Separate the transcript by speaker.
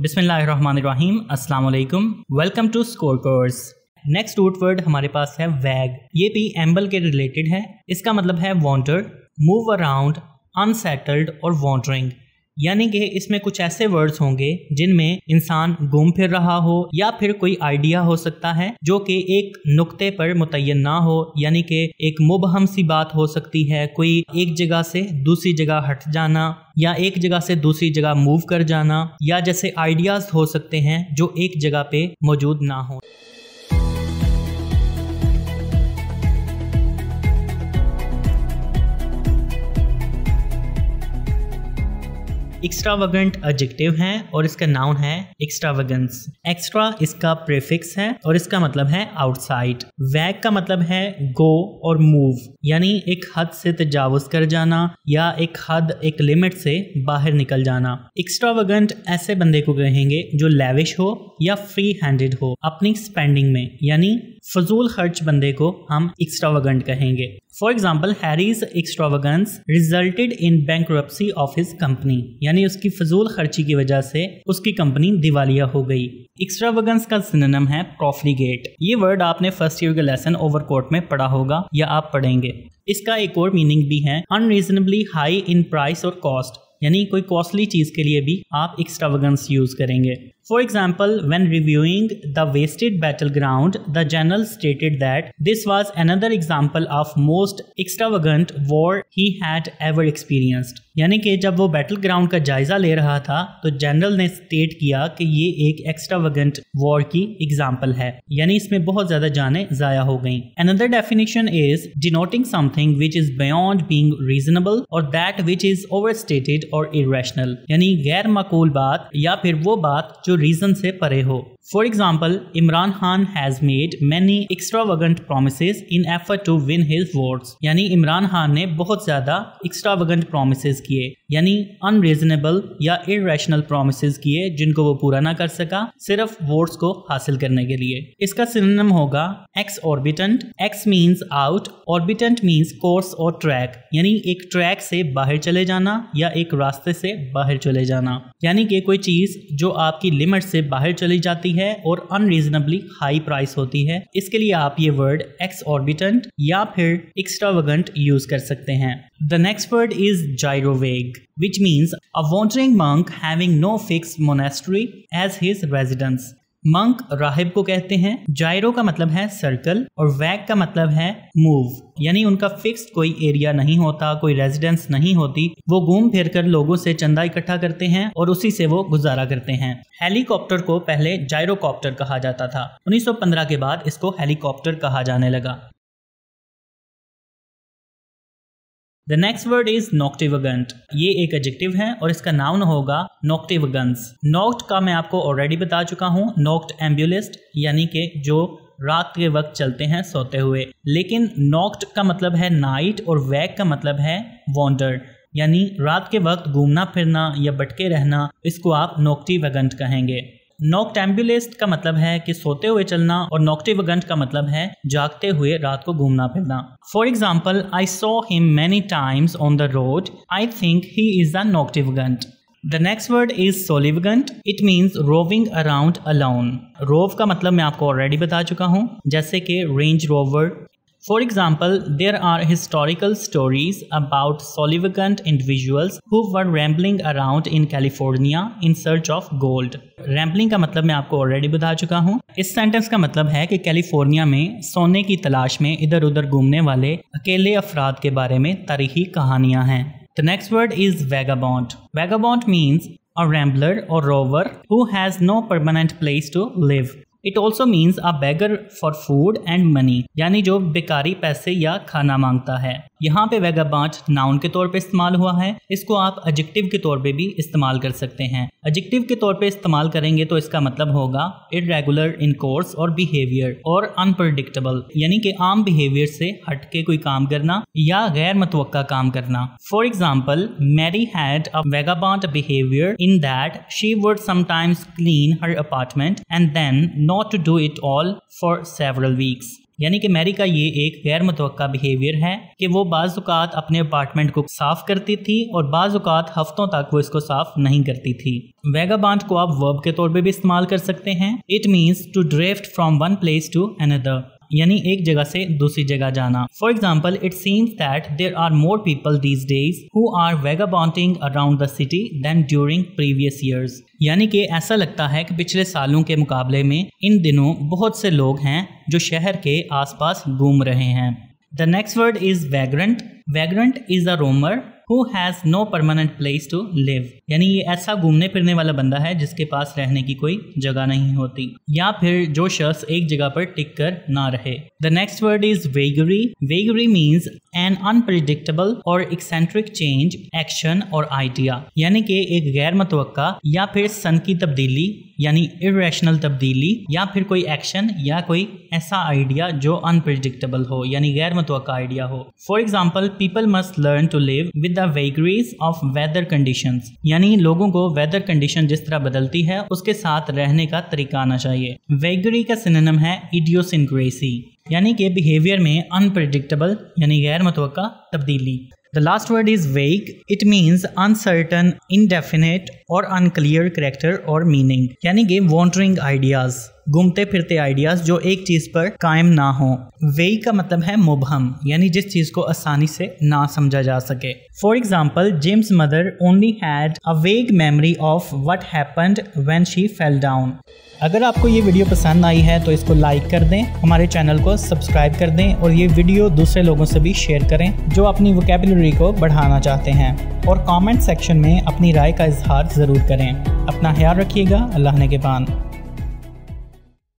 Speaker 1: बिस्मिल्लाहिर्रहमानिर्रहीम अस्सलाम वालेकुम welcome to score course next root word हमारे पास है वैग ये भी एम्बल के रिलेटेड है इसका मतलब है वॉन्टर मूव अराउंड अनसेटल्ड और वॉन्टरिंग यानी कि इसमें कुछ ऐसे वर्ड्स होंगे जिनमें इंसान घूम फिर रहा हो या फिर कोई आइडिया हो सकता है जो कि एक नुक्ते पर मुतयन ना हो यानी कि एक मुबहम सी बात हो सकती है कोई एक जगह से दूसरी जगह हट जाना या एक जगह से दूसरी जगह मूव कर जाना या जैसे आइडियाज हो सकते हैं जो एक जगह पे मौजूद ना हो एक्स्ट्रावगेंट एडजेक्टिव है और इसका नाउन है एक्स्ट्रावगेंस एक्स्ट्रा इसका प्रेफिक्स है और इसका मतलब है आउटसाइड वैग का मतलब है गो और मूव यानी एक हद से तजावज कर जाना या एक हद एक लिमिट से बाहर निकल जाना एक्स्ट्रावगेंट ऐसे बंदे को कहेंगे जो लेविश हो या फ्री हैंडेड हो अपनी स्पेंडिंग में यानी फजूल खर्च बंदे को हम एक्स्ट्रावगेंट कहेंगे for example Harry's extravagance resulted in bank of his company यानी उसकी फजूल खर्ची की वजह से उसकी कंपनी दिवालिया हो गई एक्स्ट्रावगेंस का सिनोनिम है प्रोफलीगेट ये वर्ड आपने फर्स्ट ईयर के लेसन ओवर कोर्ट में पढ़ा होगा या आप पढ़ेंगे इसका एक और मीनिंग भी है अनरीजनेबली हाई इन प्राइस और कॉस्ट यानी कोई कॉस्टली चीज़ के लिए भी आप एक्स्ट्रावगेंस यूज़ करेंगे For example, when reviewing the wasted battleground, the general stated that this was another example of most extravagant war he had ever experienced. यानी कि जब वो battleground का जायजा ले रहा था, तो general ने state किया कि ये एक extravagant war की example है. यानी इसमें बहुत ज़्यादा जानें जाया हो गईं. Another definition is denoting something which is beyond being reasonable or that which is overstated or irrational. यानी गैर मकूल बात या फिर वो बात जो जो रीज़न से परे हो For example, Imran Khan has made many extravagant promises in effort to win his votes. यानी इमरान खान ने बहुत ज़्यादा extravagant promises किए यानी unreasonable या irrational promises किए जिनको वो पूरा ना कर सका सिर्फ वोट्स को हासिल करने के लिए इसका सिनोनिम होगा exorbitant ex means out orbitant means course और ट्रैक यानी एक ट्रैक से बाहर चले जाना या एक रास्ते से बाहर चले जाना यानी कि कोई चीज़ जो आपकी लिमिट से बाहर चली जाती होती है और अनरीजनेबली हाई प्राइस होती है इसके लिए आप ये वर्ड एक्स ऑर्बिटेंट या फिर एक्स्ट्रावगेंट यूज कर सकते हैं the next word is gyrovague which means a wandering monk having no fix monastery as his residence monk राहिब को कहते हैं जायरो का मतलब है सर्कल और वैग का मतलब है मूव यानी उनका फिक्स कोई एरिया नहीं होता कोई रेजिडेंस नहीं होती वो घूम फिर कर लोगों से चंदा इकट्ठा करते हैं और उसी से वो गुजारा करते हैं हेलीकॉप्टर को पहले जायरोकॉप्टर कहा जाता था 1915 के बाद इसको हेलीकॉप्टर कहा जाने लगा the next word is noctivagant ये एक एडजेक्टिव है और इसका नाउन होगा नोक्टिवगंस नोक्ट का मैं आपको ऑलरेडी बता चुका हूँ नोक्ट एम्बुलिस्ट यानी के जो रात के वक्त चलते हैं सोते हुए लेकिन नोक्ट का मतलब है नाइट और वैक का मतलब है वॉन्डर यानी रात के वक्त घूमना फिरना या बटके रहना इसको आप नोक्टिवगंट कहेंगे नॉकटेम्बुलेस्ट का मतलब है कि सोते हुए चलना और नोकटिवगंट का मतलब है जागते हुए रात को घूमना फिरना for example I saw him many times on the road I think he is a गंट the next word is solivagant it means roving around alone rove का मतलब मैं आपको ऑलरेडी बता चुका हूँ जैसे कि range rover For example, there are historical stories about solvent individuals who were rambling around in California in search of gold. Rambling का मतलब मैं आपको already बता चुका हूँ इस sentence का मतलब है कि California में सोने की तलाश में इधर उधर घूमने वाले अकेले अफराद के बारे में तारीखी कहानियाँ हैं The next word is vagabond. Vagabond means a rambler or rover who has no permanent place to live. It also means a beggar for food and money यानी जो बेकारी पैसे या खाना मांगता है यहाँ पे वेगाबाज नाउन के तौर पे इस्तेमाल हुआ है इसको आप एडजेक्टिव के तौर पे भी इस्तेमाल कर सकते हैं एडजेक्टिव के तौर पे इस्तेमाल करेंगे तो इसका मतलब होगा इरेगुलर इन कोर्स और बिहेवियर और अनप्रडिक्टेबल यानी कि आम बिहेवियर से हटके कोई काम करना या गैर मतव काम करना for example Mary had a vagabond behaviour in that she would sometimes clean her apartment and then not to do it all for several weeks यानी कि मैरी का ये एक गैर मुतव बिहेवियर है कि वो बाज़ात अपने अपार्टमेंट को साफ करती थी और बाज़ात हफ्तों तक वो इसको साफ नहीं करती थी वेगा बांट को आप वर्ब के तौर पे भी इस्तेमाल कर सकते हैं it means to drift from one place to another यानी एक जगह से दूसरी जगह जाना for example it seems that there are more people these days who are vagabonding around the city then during previous years यानी कि ऐसा लगता है कि पिछले सालों के मुकाबले में इन दिनों बहुत से लोग हैं जो शहर के आसपास घूम रहे हैं the next word is vagrant vagrant is a roamer who has no permanent place to live यानी ये ऐसा घूमने फिरने वाला बंदा है जिसके पास रहने की कोई जगह नहीं होती या फिर जो शख्स एक जगह पर टिक कर ना रहे the next word is vagary vagary means an unpredictable और एक्सेंट्रिक चेंज एक्शन और आइडिया यानी कि एक गैर मतवक या फिर सन की तब्दीली यानी इरेशनल तब्दीली या फिर कोई एक्शन या कोई ऐसा आइडिया जो अनप्रिडिक्टेबल हो यानी गैर मुतव आइडिया हो for example people must learn to live with the vagaries of weather condition यानी लोगों को वेदर कंडीशन जिस तरह बदलती है उसके साथ रहने का तरीका आना चाहिए वेगरी का सिनेम है इडियोसिनक्रेसी यानी कि बिहेवियर में अनप्रिडिक्टेबल यानी गैर मुतव तब्दीली The last word is vague. It means uncertain, indefinite, or unclear character or meaning. Yani game wandering ideas. घूमते फिरते आइडियाज़ जो एक चीज़ पर कायम ना हो वेई का मतलब है मुबहम यानी जिस चीज़ को आसानी से ना समझा जा सके for example James mother only had a vague memory of what happened when she fell down अगर आपको ये वीडियो पसंद आई है तो इसको लाइक कर दें हमारे चैनल को सब्सक्राइब कर दें और ये वीडियो दूसरे लोगों से भी शेयर करें जो अपनी वोकेबलरी को बढ़ाना चाहते हैं और कमेंट सेक्शन में अपनी राय का इजहार ज़रूर करें अपना ख्याल रखिएगा अल्लाह ने के पान